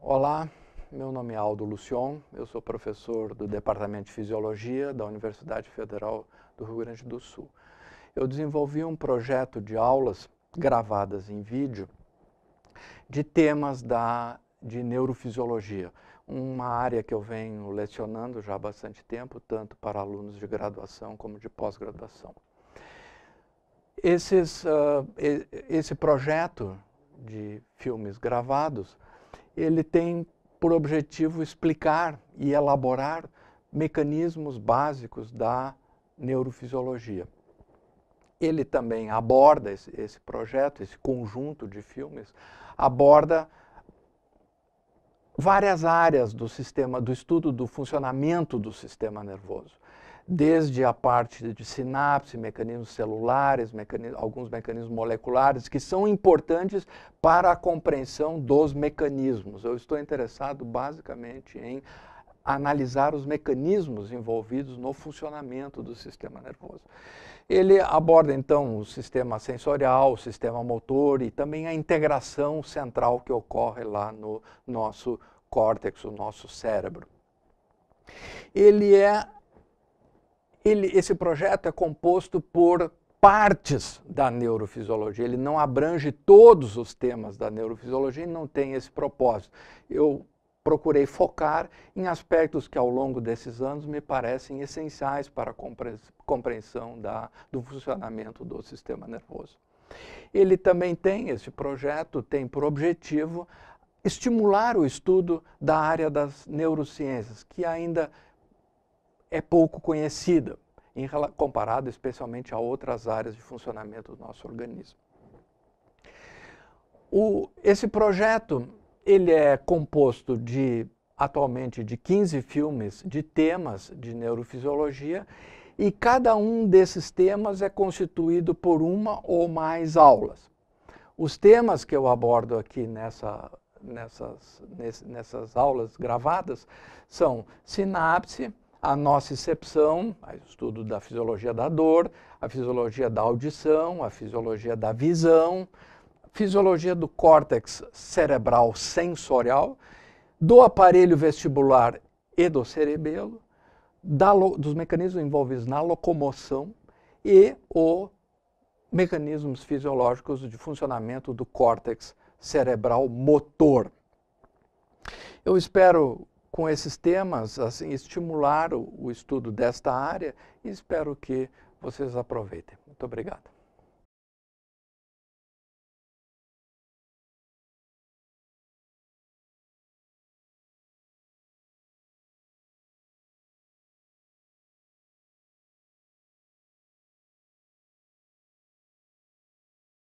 Olá, meu nome é Aldo Lucion, eu sou professor do Departamento de Fisiologia da Universidade Federal do Rio Grande do Sul. Eu desenvolvi um projeto de aulas gravadas em vídeo de temas da, de neurofisiologia, uma área que eu venho lecionando já há bastante tempo, tanto para alunos de graduação como de pós-graduação. Esses, uh, esse projeto de filmes gravados, ele tem por objetivo explicar e elaborar mecanismos básicos da neurofisiologia. Ele também aborda esse, esse projeto, esse conjunto de filmes, aborda várias áreas do sistema, do estudo do funcionamento do sistema nervoso, desde a parte de sinapse, mecanismos celulares, mecanismos, alguns mecanismos moleculares que são importantes para a compreensão dos mecanismos. Eu estou interessado basicamente em analisar os mecanismos envolvidos no funcionamento do sistema nervoso. Ele aborda então o sistema sensorial, o sistema motor e também a integração central que ocorre lá no nosso córtex, o nosso cérebro. Ele é ele, esse projeto é composto por partes da neurofisiologia, ele não abrange todos os temas da neurofisiologia e não tem esse propósito. Eu procurei focar em aspectos que ao longo desses anos me parecem essenciais para a compreensão da, do funcionamento do sistema nervoso. Ele também tem, esse projeto tem por objetivo estimular o estudo da área das neurociências, que ainda é pouco conhecida, em, comparado especialmente a outras áreas de funcionamento do nosso organismo. O, esse projeto ele é composto de atualmente de 15 filmes de temas de neurofisiologia e cada um desses temas é constituído por uma ou mais aulas. Os temas que eu abordo aqui nessa, nessas, nesse, nessas aulas gravadas são sinapse, a nocicepção, o estudo da fisiologia da dor, a fisiologia da audição, a fisiologia da visão, fisiologia do córtex cerebral sensorial, do aparelho vestibular e do cerebelo, da, dos mecanismos envolvidos na locomoção e os mecanismos fisiológicos de funcionamento do córtex cerebral motor. Eu espero, com esses temas, assim, estimular o, o estudo desta área e espero que vocês aproveitem. Muito obrigado.